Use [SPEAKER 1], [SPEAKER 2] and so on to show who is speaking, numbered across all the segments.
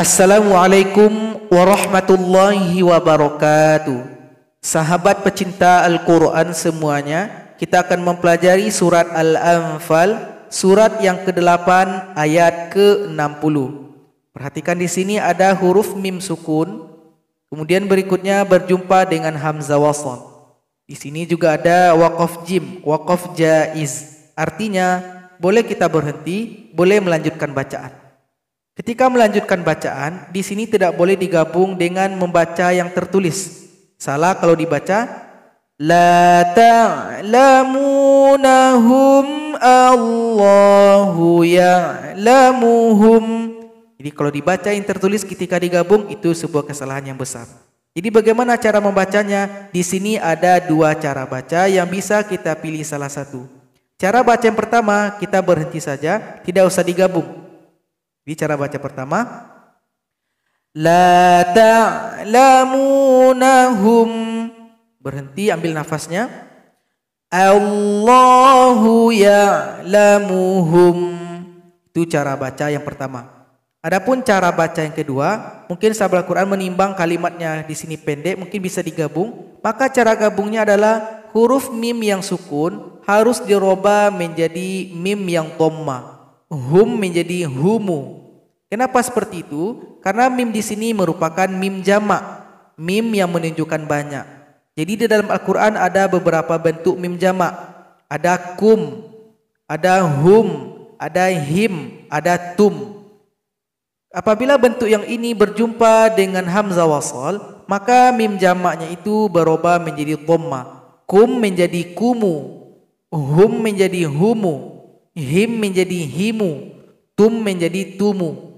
[SPEAKER 1] Assalamualaikum warahmatullahi wabarakatuh. Sahabat pecinta Al-Quran semuanya, kita akan mempelajari surat Al-Anfal, surat yang ke-8 ayat ke-60. Perhatikan di sini ada huruf mim sukun, kemudian berikutnya berjumpa dengan hamzah wasl. Di sini juga ada wakaf jim, wakaf jaiz. Artinya, boleh kita berhenti, boleh melanjutkan bacaan. Ketika melanjutkan bacaan, di sini tidak boleh digabung dengan membaca yang tertulis. Salah kalau dibaca la ta'lamunahum Allahu ya'lamuhum. Jadi kalau dibaca yang tertulis ketika digabung itu sebuah kesalahan yang besar. Jadi bagaimana cara membacanya? Di sini ada dua cara baca yang bisa kita pilih salah satu. Cara baca yang pertama kita berhenti saja, tidak usah digabung. Bicara baca pertama. La ta'lamunahum. Berhenti ambil nafasnya. Allahu ya'lamuhum. Itu cara baca yang pertama. Adapun cara baca yang kedua, mungkin sahabat Al-Quran menimbang kalimatnya di sini pendek, mungkin bisa digabung. Maka cara gabungnya adalah huruf mim yang sukun harus diroba menjadi mim yang koma hum menjadi humu. Kenapa seperti itu? Karena mim di sini merupakan mim jamak, mim yang menunjukkan banyak. Jadi di dalam Al-Qur'an ada beberapa bentuk mim jamak. Ada kum, ada hum, ada him, ada tum. Apabila bentuk yang ini berjumpa dengan hamzah wasal, maka mim jamaknya itu berubah menjadi dhamma. Kum menjadi kumu, hum menjadi humu, him menjadi himu, tum menjadi tumu.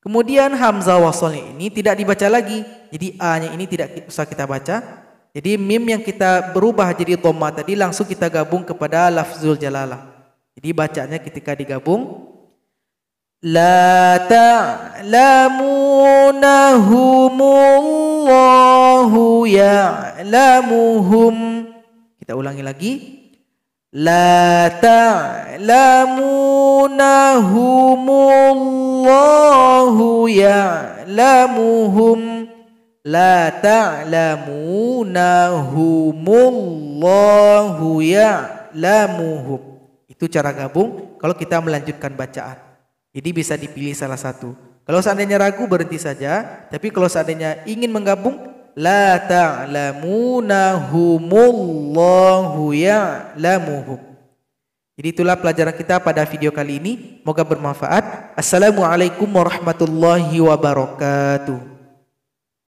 [SPEAKER 1] Kemudian hamzah wasalnya ini tidak dibaca lagi. Jadi a-nya ini tidak usah kita baca. Jadi mim yang kita berubah jadi dhamma tadi langsung kita gabung kepada lafzul jalalah. Jadi bacanya ketika digabung la ta'lamunahumullahu ya'lamuhum. Kita ulangi lagi. لا تعلمونهم الله يعلمهم لا تعلمونهم الله يعلمهم itu cara gabung kalau kita melanjutkan bacaan jadi bisa dipilih salah satu kalau seandainya ragu berhenti saja tapi kalau seandainya ingin menggabung la ta'lamunahumullahu ya'lamuhum. Jadi itulah pelajaran kita pada video kali ini. Moga bermanfaat. Assalamualaikum warahmatullahi wabarakatuh.